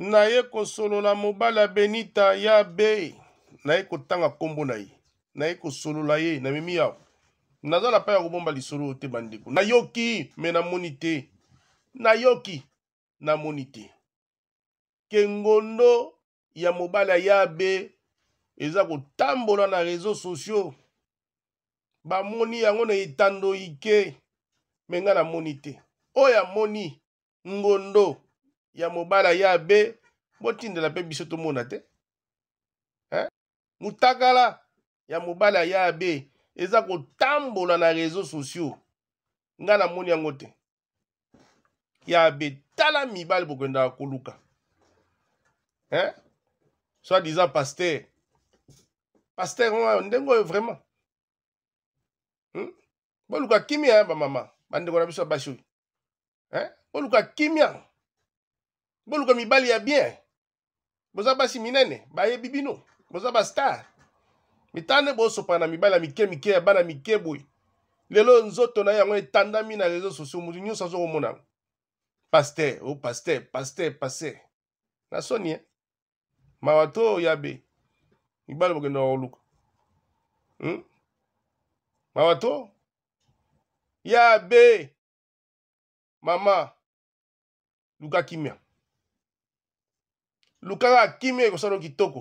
naye kosolola mobali abenita ya abe naye kotanga nkombo na ye naye kosolola ye namemi awa naza na pai ya kobomba lisolo oyo te bandeko nayoki me namoni te nayoki namoni te kengondo ya mobali ya abe eza kotambola na réseau sociaux bamoni yango na etando ike me ngai namoni te oyo amoni ngondo ya mobala ya be botindela mpe biso tomona te eh? mutakala ya mobala ya be eza kotambola na réseau sociaux nga namoni yango te ya be tala mibali bokendaka koluka eh? soit disant paster paster oyo ndenge oyo vraiment hmm? boluka kimia bamama bandeko na biso ya basi oyo eh? boluka kimia boluka mibali ya bien boza basi minene bayebi bino boza bastar mitane bosopana na mibali ya mike mike ya bana mike boye lelo nzoto na yango etandami na réseau sociaux motu nyonso azokomona yango paster o oh, paster paster paster na soni e mawa to oyabe mibali bokendaka koluka hmm? mawa to yabe mama luka kimia lukaka akimi ekosala kitoko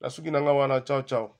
nasuki na nga wana chao chao